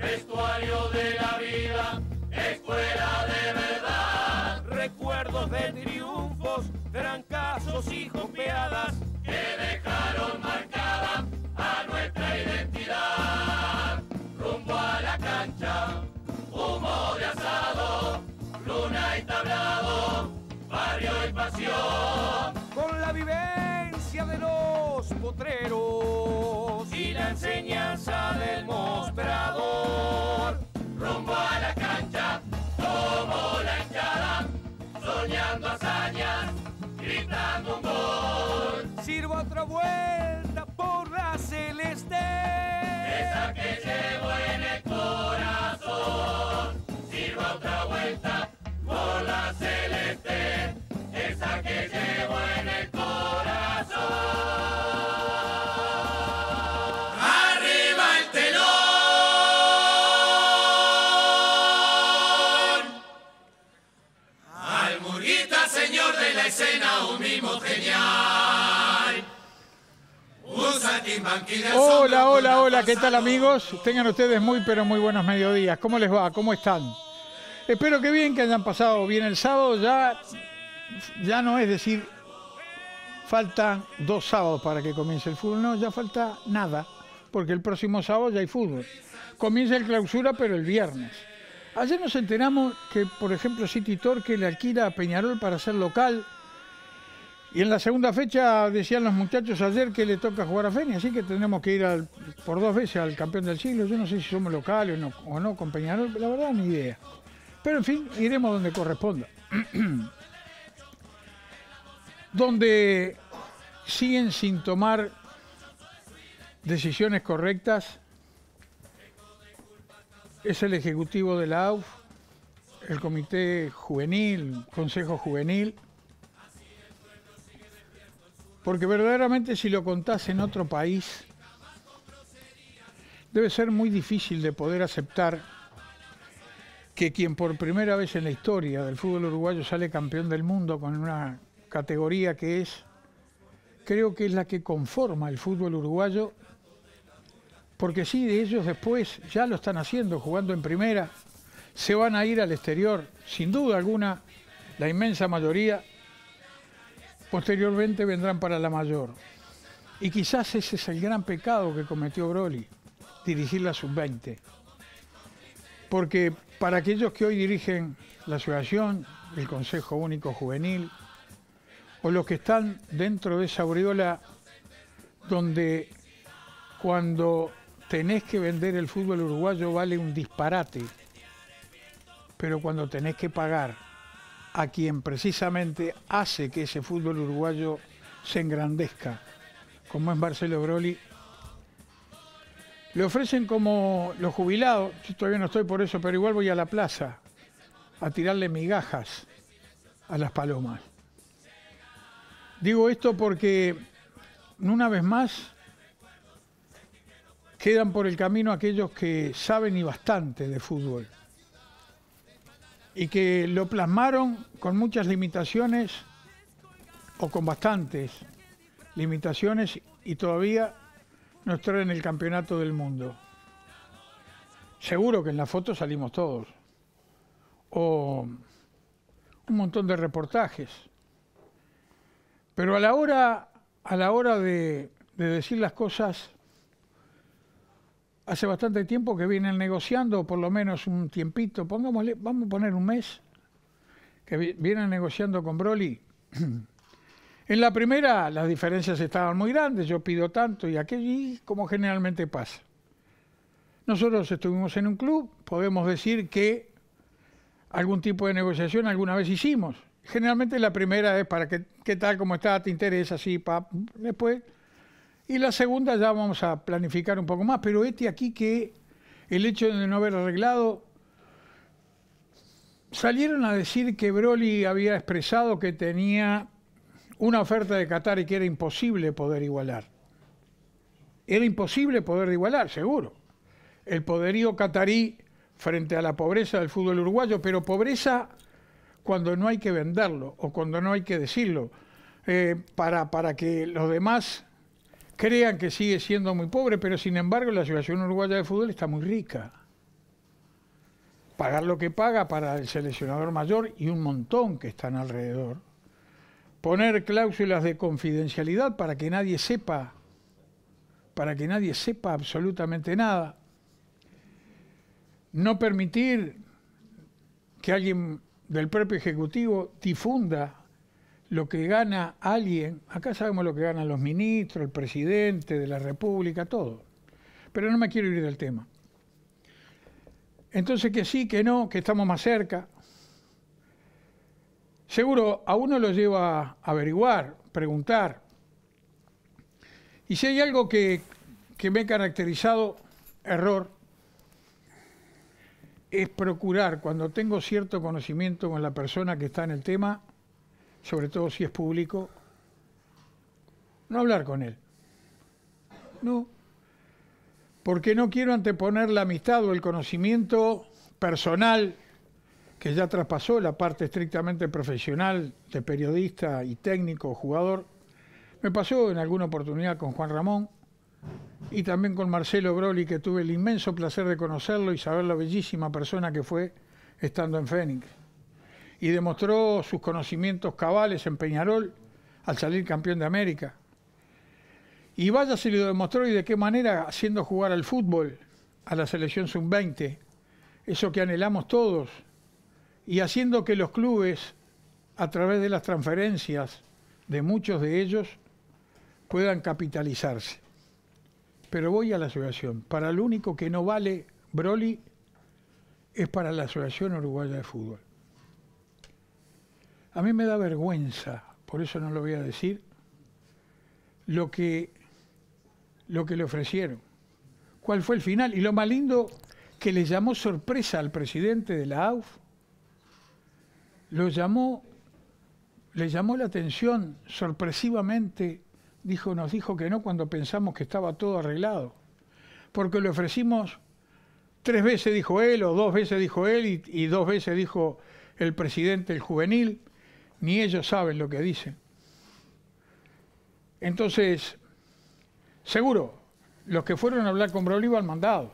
vestuario de la vida, escuela de verdad. Recuerdos de triunfos, trancazos y golpeadas que dejaron marcada a nuestra identidad. Rumbo a la cancha, humo de asado, luna y tablado, barrio y pasión. Con la vivencia de los potreros y la enseñanza del mostrado. Hola, hola, hola, ¿qué tal amigos? Tengan ustedes muy pero muy buenos mediodías. ¿Cómo les va? ¿Cómo están? Espero que bien, que hayan pasado bien el sábado. Ya, ya no es decir, faltan dos sábados para que comience el fútbol. No, ya falta nada, porque el próximo sábado ya hay fútbol. Comienza el clausura, pero el viernes. Ayer nos enteramos que, por ejemplo, City Torque le alquila a Peñarol para ser local. Y en la segunda fecha decían los muchachos ayer que le toca jugar a Feni, así que tenemos que ir por dos veces al campeón del siglo. Yo no sé si somos locales o no, o no con Peñarol, la verdad ni idea. Pero en fin, iremos donde corresponda. donde siguen sin tomar decisiones correctas es el ejecutivo de la AUF, el Comité Juvenil, Consejo Juvenil, porque verdaderamente si lo contás en otro país, debe ser muy difícil de poder aceptar que quien por primera vez en la historia del fútbol uruguayo sale campeón del mundo con una categoría que es, creo que es la que conforma el fútbol uruguayo porque sí, de ellos después ya lo están haciendo, jugando en primera, se van a ir al exterior, sin duda alguna, la inmensa mayoría, posteriormente vendrán para la mayor. Y quizás ese es el gran pecado que cometió Broly, dirigir la sub-20. Porque para aquellos que hoy dirigen la asociación, el Consejo Único Juvenil, o los que están dentro de esa aureola donde cuando tenés que vender el fútbol uruguayo vale un disparate, pero cuando tenés que pagar a quien precisamente hace que ese fútbol uruguayo se engrandezca, como es Marcelo Broly, le ofrecen como los jubilados, yo todavía no estoy por eso, pero igual voy a la plaza a tirarle migajas a las palomas. Digo esto porque, una vez más, quedan por el camino aquellos que saben y bastante de fútbol y que lo plasmaron con muchas limitaciones o con bastantes limitaciones y todavía nos en el campeonato del mundo. Seguro que en la foto salimos todos. O un montón de reportajes. Pero a la hora, a la hora de decir las cosas, hace bastante tiempo que vienen negociando, por lo menos un tiempito, pongámosle, vamos a poner un mes, que vienen negociando con Broly. en la primera las diferencias estaban muy grandes, yo pido tanto y aquello, como generalmente pasa. Nosotros estuvimos en un club, podemos decir que algún tipo de negociación alguna vez hicimos. Generalmente la primera es para que qué tal, cómo está, te interesa, sí, pa. Después y la segunda ya vamos a planificar un poco más, pero este aquí que el hecho de no haber arreglado, salieron a decir que Broly había expresado que tenía una oferta de Qatar y que era imposible poder igualar. Era imposible poder igualar, seguro. El poderío catarí frente a la pobreza del fútbol uruguayo, pero pobreza cuando no hay que venderlo o cuando no hay que decirlo, eh, para, para que los demás crean que sigue siendo muy pobre, pero sin embargo la Asociación Uruguaya de Fútbol está muy rica. Pagar lo que paga para el seleccionador mayor y un montón que están alrededor. Poner cláusulas de confidencialidad para que nadie sepa, para que nadie sepa absolutamente nada. No permitir que alguien del propio Ejecutivo difunda lo que gana alguien, acá sabemos lo que ganan los ministros, el presidente de la República, todo. Pero no me quiero ir del tema. Entonces que sí, que no, que estamos más cerca. Seguro a uno lo lleva a averiguar, preguntar. Y si hay algo que, me ha caracterizado, error, es procurar, cuando tengo cierto conocimiento con la persona que está en el tema, sobre todo si es público, no hablar con él. No, porque no quiero anteponer la amistad o el conocimiento personal que ya traspasó la parte estrictamente profesional de periodista y técnico jugador. Me pasó en alguna oportunidad con Juan Ramón y también con Marcelo Broly que tuve el inmenso placer de conocerlo y saber la bellísima persona que fue estando en Fénix y demostró sus conocimientos cabales en Peñarol al salir campeón de América. Y vaya se lo demostró y de qué manera haciendo jugar al fútbol a la selección sub-20, eso que anhelamos todos, y haciendo que los clubes, a través de las transferencias de muchos de ellos, puedan capitalizarse. Pero voy a la asociación. Para el único que no vale Broly es para la Asociación Uruguaya de Fútbol. A mí me da vergüenza, por eso no lo voy a decir, lo que, lo que le ofrecieron. ¿Cuál fue el final? Y lo más lindo que le llamó sorpresa al presidente de la AUF, lo llamó, le llamó la atención sorpresivamente, dijo, nos dijo que no cuando pensamos que estaba todo arreglado, porque le ofrecimos tres veces dijo él, o dos veces dijo él, y dos veces dijo el presidente, el juvenil, ni ellos saben lo que dicen. Entonces, seguro, los que fueron a hablar con Broly van mandados,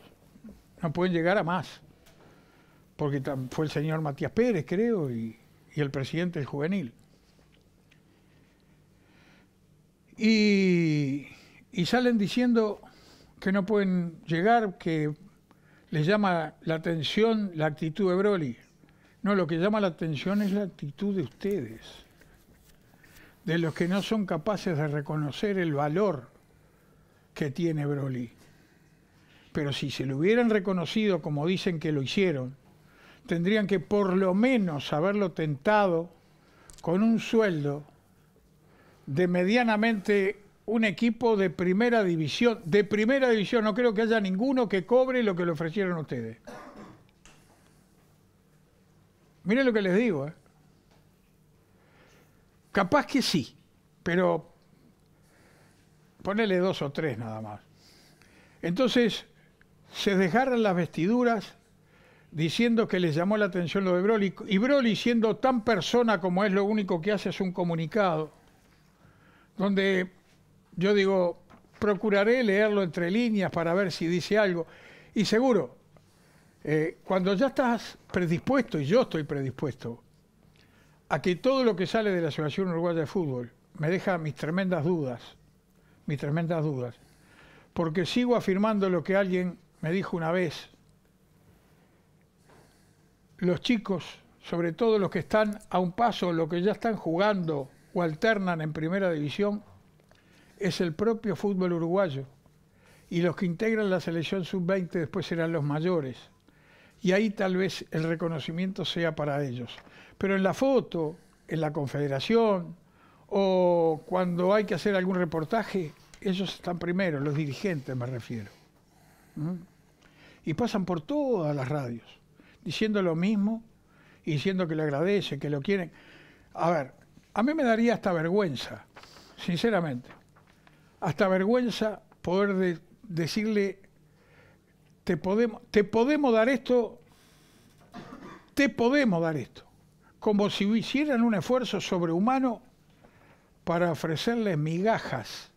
no pueden llegar a más, porque fue el señor Matías Pérez, creo, y, el presidente del juvenil. Y, y salen diciendo que no pueden llegar, que les llama la atención la actitud de Broly. No, lo que llama la atención es la actitud de ustedes, de los que no son capaces de reconocer el valor que tiene Broly. Pero si se lo hubieran reconocido como dicen que lo hicieron, tendrían que por lo menos haberlo tentado con un sueldo de medianamente un equipo de primera división. De primera división, no creo que haya ninguno que cobre lo que le ofrecieron a ustedes. Miren lo que les digo. ¿eh? Capaz que sí, pero ponele dos o tres nada más. Entonces se desgarran las vestiduras diciendo que les llamó la atención lo de Broly, y Broly siendo tan persona como es, lo único que hace es un comunicado, donde yo digo, procuraré leerlo entre líneas para ver si dice algo, y seguro, eh, cuando ya estás predispuesto, y yo estoy predispuesto, a que todo lo que sale de la Selección Uruguaya de Fútbol me deja mis tremendas dudas, mis tremendas dudas, porque sigo afirmando lo que alguien me dijo una vez, los chicos, sobre todo los que están a un paso, los que ya están jugando o alternan en primera división, es el propio fútbol uruguayo. Y los que integran la selección sub-20 después serán los mayores y ahí tal vez el reconocimiento sea para ellos. Pero en la foto, en la confederación o cuando hay que hacer algún reportaje, ellos están primero, los dirigentes me refiero. Y pasan por todas las radios, diciendo lo mismo y diciendo que le agradecen, que lo quieren. A ver, a mí me daría hasta vergüenza, sinceramente, hasta vergüenza poder decirle te podemos, te podemos dar esto, te podemos dar esto, como si hicieran un esfuerzo sobrehumano para ofrecerle migajas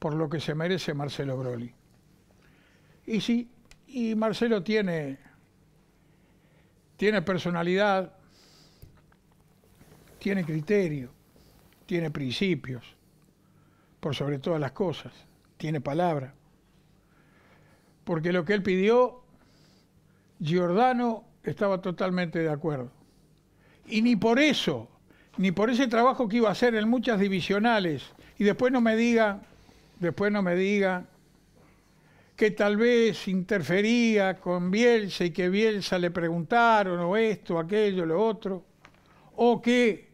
por lo que se merece Marcelo Broly. Y sí, y Marcelo tiene, tiene personalidad, tiene criterio, tiene principios, por sobre todas las cosas, tiene palabra porque lo que él pidió, Giordano estaba totalmente de acuerdo. Y ni por eso, ni por ese trabajo que iba a hacer en muchas divisionales, y después no me diga, después no me diga que tal vez interfería con Bielsa y que Bielsa le preguntaron o esto, aquello, lo otro, o que,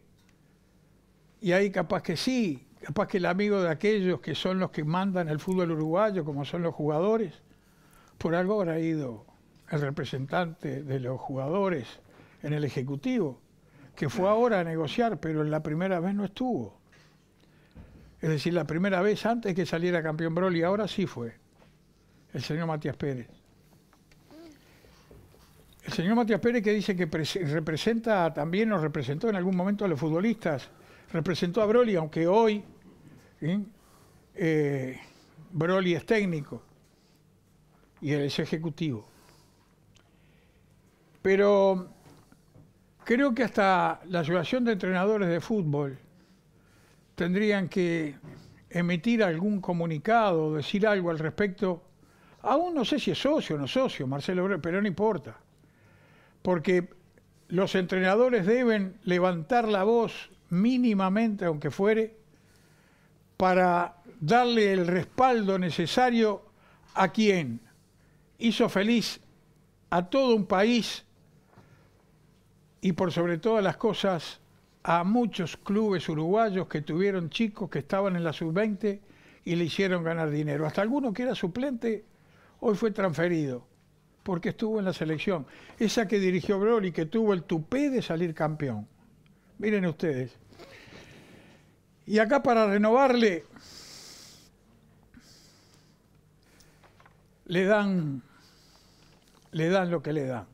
y ahí capaz que sí, capaz que el amigo de aquellos que son los que mandan el fútbol uruguayo, como son los jugadores, por algo habrá ido el representante de los jugadores en el Ejecutivo, que fue ahora a negociar, pero en la primera vez no estuvo. Es decir, la primera vez antes que saliera campeón Broly, ahora sí fue, el señor Matías Pérez. El señor Matías Pérez que dice que representa, también nos representó en algún momento a los futbolistas, representó a Broly, aunque hoy eh, Broly es técnico y el es ejecutivo. Pero creo que hasta la Asociación de Entrenadores de Fútbol tendrían que emitir algún comunicado, o decir algo al respecto. Aún no sé si es socio o no socio, Marcelo Obrero, pero no importa. Porque los entrenadores deben levantar la voz mínimamente, aunque fuere, para darle el respaldo necesario a quien, hizo feliz a todo un país y por sobre todas las cosas a muchos clubes uruguayos que tuvieron chicos que estaban en la sub-20 y le hicieron ganar dinero. Hasta alguno que era suplente hoy fue transferido porque estuvo en la selección. Esa que dirigió Broly, que tuvo el tupé de salir campeón. Miren ustedes. Y acá para renovarle, le dan le dan lo que le dan.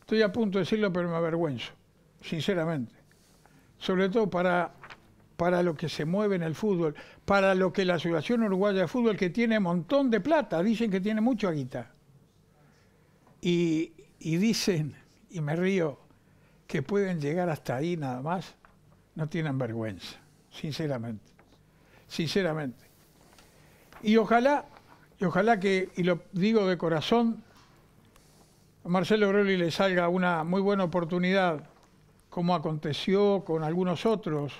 Estoy a punto de decirlo, pero me avergüenzo, sinceramente. Sobre todo para, para lo que se mueve en el fútbol, para lo que la Asociación Uruguaya de Fútbol, que tiene montón de plata, dicen que tiene mucho a Y, y dicen, y me río, que pueden llegar hasta ahí nada más, no tienen vergüenza, sinceramente. Sinceramente. Y ojalá, y ojalá que, y lo digo de corazón, Marcelo O'Reilly le salga una muy buena oportunidad, como aconteció con algunos otros,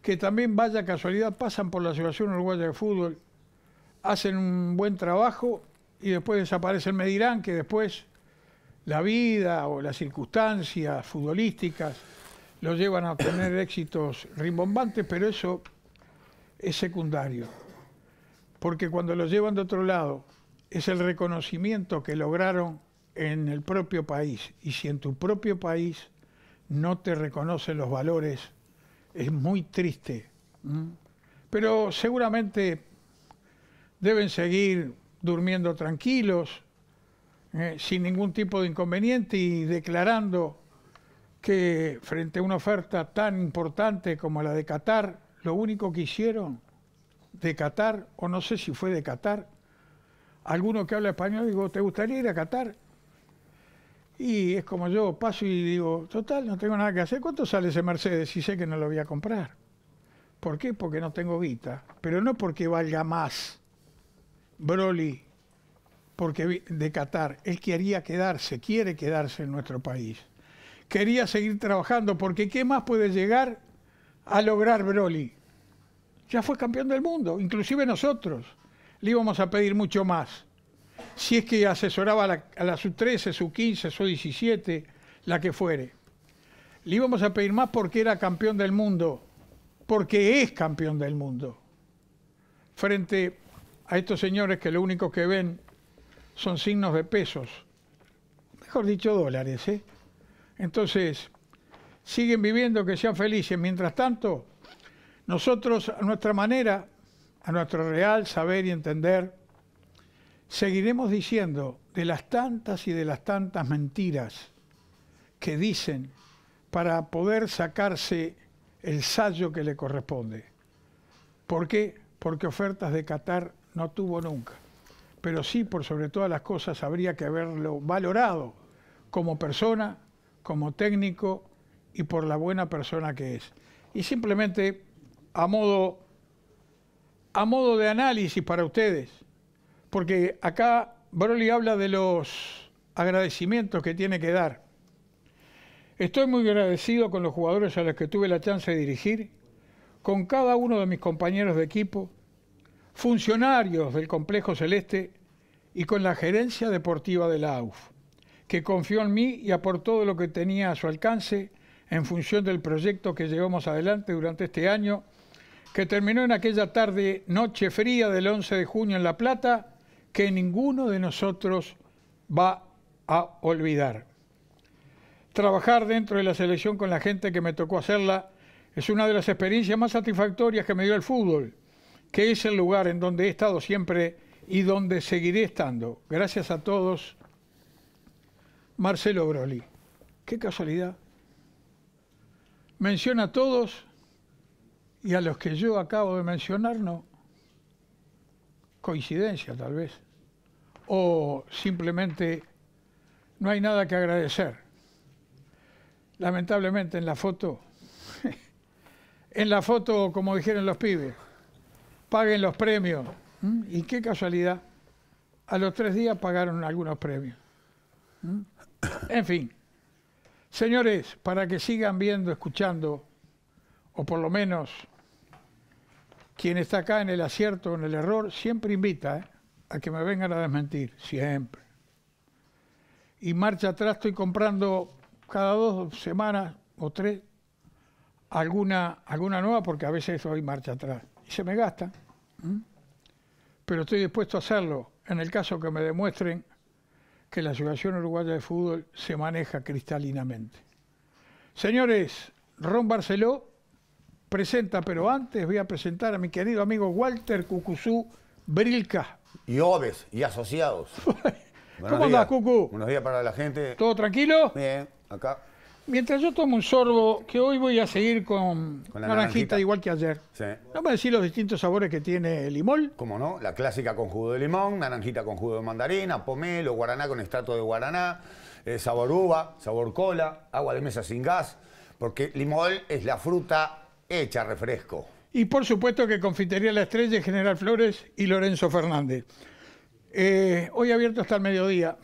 que también vaya casualidad, pasan por la Asociación Uruguaya de Fútbol, hacen un buen trabajo y después desaparecen. Me dirán que después la vida o las circunstancias futbolísticas los llevan a tener éxitos rimbombantes, pero eso es secundario. Porque cuando los llevan de otro lado, es el reconocimiento que lograron en el propio país y si en tu propio país no te reconocen los valores, es muy triste. Mm. Pero seguramente deben seguir durmiendo tranquilos, eh, sin ningún tipo de inconveniente y declarando que frente a una oferta tan importante como la de Qatar, lo único que hicieron de Qatar, o no sé si fue de Qatar, alguno que habla español digo, ¿te gustaría ir a Qatar? Y es como yo, paso y digo, total, no tengo nada que hacer, ¿cuánto sale ese Mercedes? Y sé que no lo voy a comprar. ¿Por qué? Porque no tengo guita. Pero no porque valga más. Broly, porque de Qatar, él quería quedarse, quiere quedarse en nuestro país. Quería seguir trabajando, porque ¿qué más puede llegar a lograr Broly? Ya fue campeón del mundo, inclusive nosotros. Le íbamos a pedir mucho más si es que asesoraba a la, a sub-13, sub-15, sub-17, la que fuere. Le íbamos a pedir más porque era campeón del mundo, porque es campeón del mundo. Frente a estos señores que lo único que ven son signos de pesos, mejor dicho dólares. ¿eh? Entonces, siguen viviendo, que sean felices. Mientras tanto, nosotros a nuestra manera, a nuestro real saber y entender, Seguiremos diciendo de las tantas y de las tantas mentiras que dicen para poder sacarse el sallo que le corresponde. ¿Por qué? Porque ofertas de Qatar no tuvo nunca. Pero sí, por sobre todas las cosas, habría que haberlo valorado como persona, como técnico y por la buena persona que es. Y simplemente a modo, a modo de análisis para ustedes, porque acá Broly habla de los agradecimientos que tiene que dar. Estoy muy agradecido con los jugadores a los que tuve la chance de dirigir, con cada uno de mis compañeros de equipo, funcionarios del Complejo Celeste y con la gerencia deportiva de la AUF, que confió en mí y aportó lo que tenía a su alcance en función del proyecto que llevamos adelante durante este año, que terminó en aquella tarde, noche fría del 11 de junio en La Plata, que ninguno de nosotros va a olvidar. Trabajar dentro de la selección con la gente que me tocó hacerla es una de las experiencias más satisfactorias que me dio el fútbol, que es el lugar en donde he estado siempre y donde seguiré estando. Gracias a todos. Marcelo Broly. Qué casualidad. Menciona a todos y a los que yo acabo de mencionar no coincidencia tal vez, o simplemente no hay nada que agradecer. Lamentablemente en la foto, en la foto, como dijeron los pibes, paguen los premios. ¿Mm? Y qué casualidad, a los tres días pagaron algunos premios. ¿Mm? En fin, señores, para que sigan viendo, escuchando, o por lo menos quien está acá en el acierto o en el error siempre invita ¿eh? a que me vengan a desmentir, siempre. Y marcha atrás estoy comprando cada dos semanas o tres alguna, alguna nueva porque a veces hoy marcha atrás y se me gasta. Pero estoy dispuesto a hacerlo en el caso que me demuestren que la Asociación Uruguaya de Fútbol se maneja cristalinamente. Señores, Ron Barceló presenta, pero antes voy a presentar a mi querido amigo Walter Cucuzú Brilca. Y Oves y asociados. ¿Cómo andás, Cucu? Buenos días para la gente. ¿Todo tranquilo? Bien, acá. Mientras yo tomo un sorbo, que hoy voy a seguir con, naranjita, igual que ayer. Sí. Vamos a decir los distintos sabores que tiene el limón. Como no, la clásica con jugo de limón, naranjita con jugo de mandarina, pomelo, guaraná con estrato de guaraná, eh, sabor uva, sabor cola, agua de mesa sin gas, porque limón es la fruta hecha refresco. Y por supuesto que Confitería La Estrella, General Flores y Lorenzo Fernández. Eh, hoy abierto hasta el mediodía.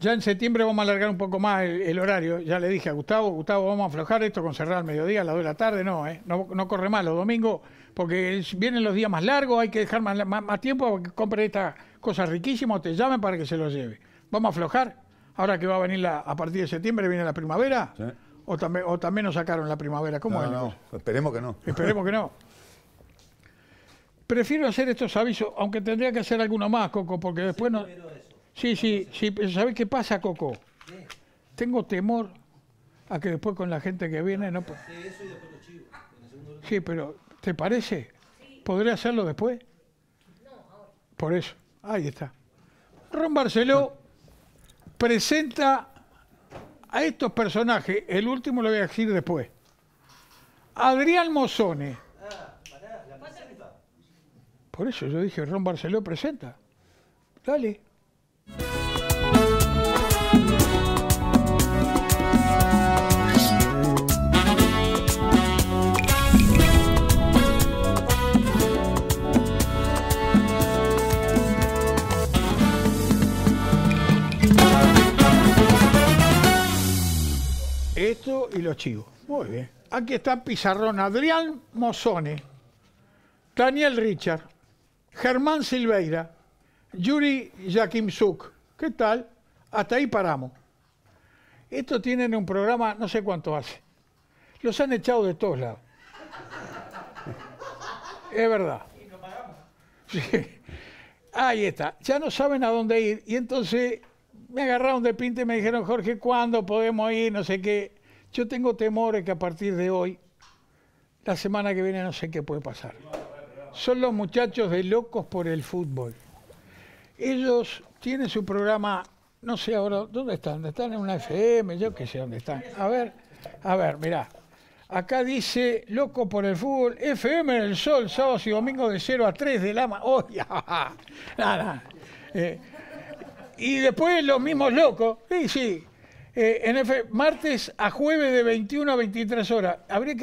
Ya en septiembre vamos a alargar un poco más el, horario. Ya le dije a Gustavo, Gustavo, vamos a aflojar esto con cerrar al mediodía, a las 2 de la tarde. No, eh. no, corre mal los domingos, porque vienen los días más largos, hay que dejar más, tiempo para que compre esta cosa riquísima te llamen para que se lo lleve. Vamos a aflojar. Ahora que va a venir a partir de septiembre, viene la primavera. O también, nos sacaron la primavera. ¿Cómo No, esperemos que no. Esperemos que no. Prefiero hacer estos avisos, aunque tendría que hacer alguno más, Coco, porque después no. Sí, sí, sí. Sabes qué pasa, Coco? Tengo temor a que después con la gente que viene no. Sí, Sí, pero ¿te parece? ¿Podré hacerlo después? No, ahora. Por eso. Ahí está. Ron Barceló presenta a estos personajes, el último lo voy a decir después. Adrián Mozone. Ah, Por eso yo dije, Ron Barceló presenta. Dale. esto y los chivos Muy bien. Aquí está Pizarrón Adrián Mozone, Daniel Richard, Germán Silveira, Yuri Yakimsuk. ¿Qué tal? Hasta ahí paramos. esto tienen un programa, no sé cuánto hace. Los han echado de todos lados. Es verdad. Sí. Ahí está. Ya no saben a dónde ir. Y entonces me agarraron de pinta y me dijeron, Jorge, ¿cuándo podemos ir? No sé qué. Yo tengo temores que a partir de hoy, la semana que viene no sé qué puede pasar. Son los muchachos de locos por el fútbol. Ellos tienen su programa, no sé ahora, ¿dónde están? ¿Están en una FM? Yo qué sé dónde están. A ver, a ver, mirá. Acá dice, loco por el fútbol, FM en el sol, sábados y domingos de 0 a 3 de la mañana. Ah, ah, ah. nada. Eh, y después los mismos locos, sí, sí, eh, en efecto, martes a jueves de 21 a 23 horas.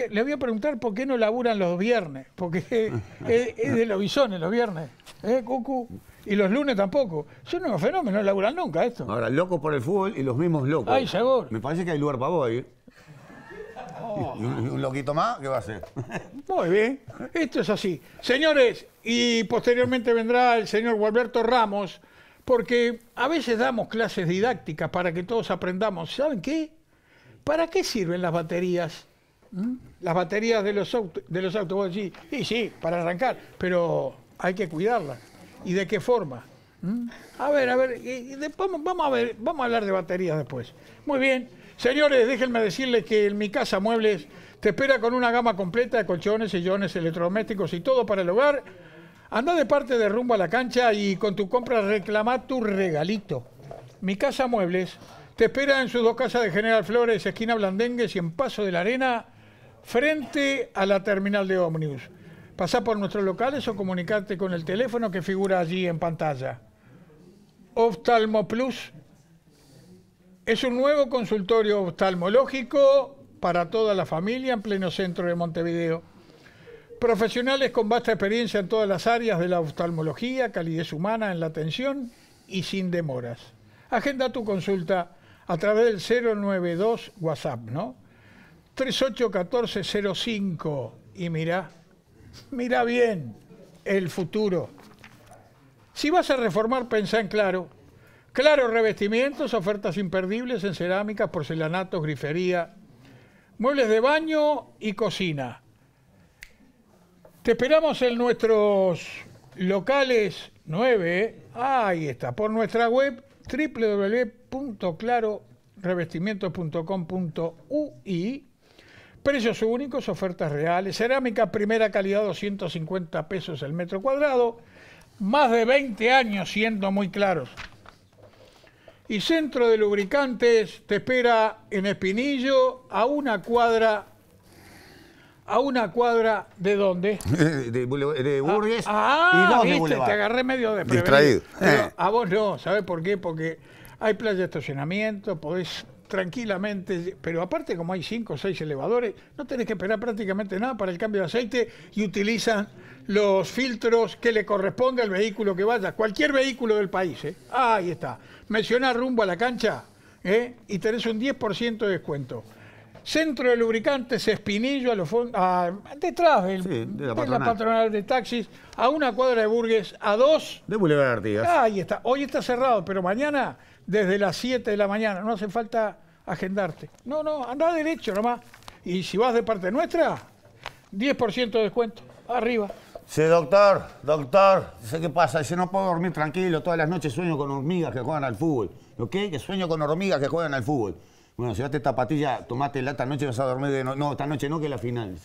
le voy a preguntar por qué no laburan los viernes, porque es, de los bisones los viernes. ¿Eh, Cucu? Y los lunes tampoco. Son unos fenómenos, no laburan nunca esto. Ahora, locos por el fútbol y los mismos locos. Ay, sabor. Me parece que hay lugar para vos ahí. Oh. ¿Y un, loquito más, ¿qué va a hacer? Muy bien, esto es así. Señores, y posteriormente vendrá el señor Gualberto Ramos porque a veces damos clases didácticas para que todos aprendamos. ¿Saben qué? ¿Para qué sirven las baterías? ¿Mm? Las baterías de los, autobuses, de los sí, sí, para arrancar, pero hay que cuidarlas. ¿Y de qué forma? ¿Mm? A ver, a ver, vamos, a ver, vamos a hablar de baterías después. Muy bien, señores, déjenme decirles que en mi casa muebles te espera con una gama completa de colchones, sillones, electrodomésticos y todo para el hogar Anda de parte de rumbo a la cancha y con tu compra reclama tu regalito. Mi Casa Muebles te espera en sus dos casas de General Flores, esquina Blandengues y en Paso de la Arena, frente a la terminal de ómnibus. Pasá por nuestros locales o comunicarte con el teléfono que figura allí en pantalla. Oftalmo Plus es un nuevo consultorio oftalmológico para toda la familia en pleno centro de Montevideo. Profesionales con vasta experiencia en todas las áreas de la oftalmología, calidez humana en la atención y sin demoras. Agenda tu consulta a través del 092 WhatsApp, ¿no? 381405 y mira, mira bien el futuro. Si vas a reformar, pensá en Claro. Claro Revestimientos, ofertas imperdibles en cerámicas, porcelanatos, grifería, muebles de baño y cocina. Te esperamos en nuestros locales 9, ahí está, por nuestra web www.clarorevestimientos.com.ui. Precios únicos, ofertas reales, cerámica primera calidad 250 pesos el metro cuadrado, más de 20 años siendo muy claros. Y Centro de Lubricantes te espera en Espinillo a una cuadra a una cuadra de dónde? De, Burgues. Ah, ah viste, te agarré medio de Distraído. Eh. A vos no, ¿sabés por qué? Porque hay playa de estacionamiento, podés tranquilamente, pero aparte como hay cinco o seis elevadores, no tenés que esperar prácticamente nada para el cambio de aceite y utilizan los filtros que le corresponde al vehículo que vaya, cualquier vehículo del país. ¿eh? Ah, ahí está. Mencionar rumbo a la cancha ¿eh? y tenés un 10% de descuento. Centro de Lubricantes Espinillo, a los detrás de, la patronal. de, taxis, a una cuadra de Burgues, a dos. De Boulevard Artigas. ahí está. Hoy está cerrado, pero mañana, desde las 7 de la mañana, no hace falta agendarte. No, no, anda derecho nomás. Y si vas de parte nuestra, 10% de descuento. Arriba. Sí, doctor, doctor, sé qué pasa, dice, no puedo dormir tranquilo, todas las noches sueño con hormigas que juegan al fútbol, ¿ok? Que sueño con hormigas que juegan al fútbol. Bueno, llevaste te patilla, tomate la esta noche vas a dormir de no. No, esta noche no, que la final.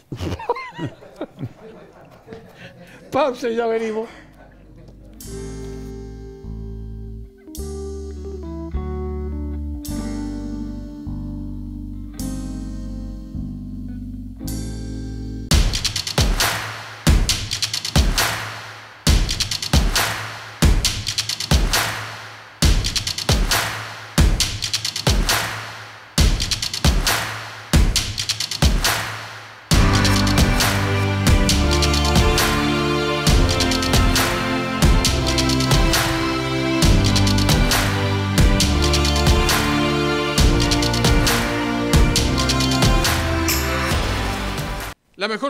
Pausa y ya venimos.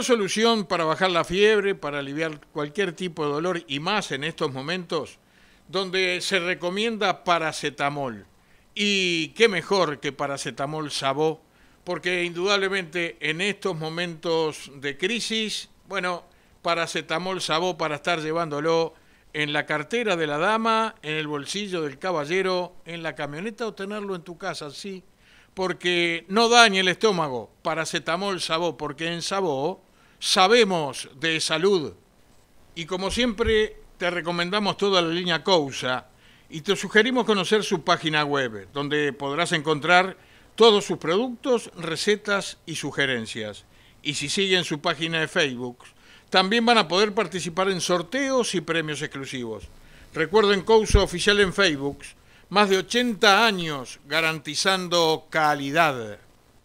solución para bajar la fiebre, para aliviar cualquier tipo de dolor y más en estos momentos donde se recomienda paracetamol. Y qué mejor que paracetamol sabó, porque indudablemente en estos momentos de crisis, bueno, paracetamol sabó para estar llevándolo en la cartera de la dama, en el bolsillo del caballero, en la camioneta o tenerlo en tu casa, sí, porque no daña el estómago. Paracetamol sabó, porque en sabó sabemos de salud y como siempre te recomendamos toda la línea Cousa y te sugerimos conocer su página web, donde podrás encontrar todos sus productos, recetas y sugerencias. Y si siguen su página de Facebook, también van a poder participar en sorteos y premios exclusivos. Recuerden Cousa Oficial en Facebook, más de 80 años garantizando calidad.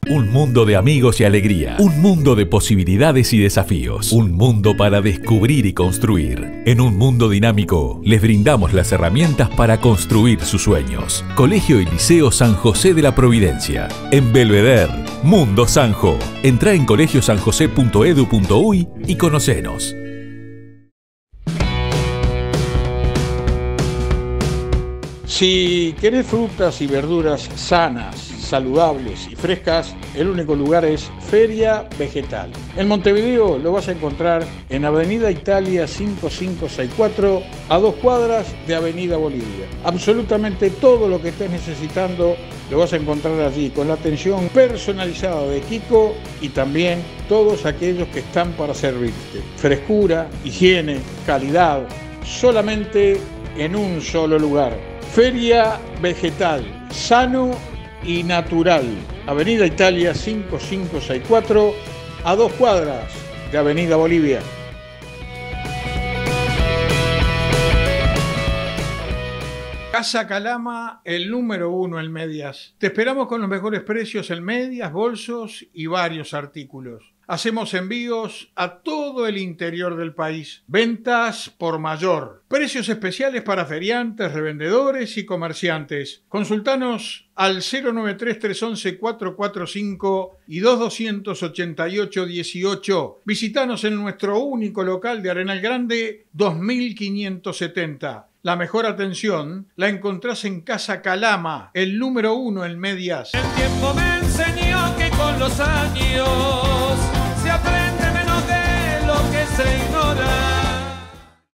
Un mundo de amigos y alegría. Un mundo de posibilidades y desafíos. Un mundo para descubrir y construir. En un mundo dinámico, les brindamos las herramientas para construir sus sueños. Colegio y Liceo San José de la Providencia. En Belvedere, Mundo Sanjo. Entra en colegiosanjosé.edu.uy y conocenos. Si querés frutas y verduras sanas, saludables y frescas, el único lugar es Feria Vegetal. En Montevideo lo vas a encontrar en Avenida Italia 5564, a dos cuadras de Avenida Bolivia. Absolutamente todo lo que estés necesitando lo vas a encontrar allí, con la atención personalizada de Kiko y también todos aquellos que están para servirte. Frescura, higiene, calidad, solamente en un solo lugar. Feria Vegetal, sano y Natural, Avenida Italia 5564, a dos cuadras de Avenida Bolivia. Casa Calama, el número uno en medias. Te esperamos con los mejores precios en medias, bolsos y varios artículos. Hacemos envíos a todo el interior del país. Ventas por mayor. Precios especiales para feriantes, revendedores y comerciantes. Consultanos al 093-311-445 y 2288-18. Visitanos en nuestro único local de Arenal Grande 2570. La mejor atención la encontrás en Casa Calama, el número uno en medias. El tiempo me enseñó que con los años same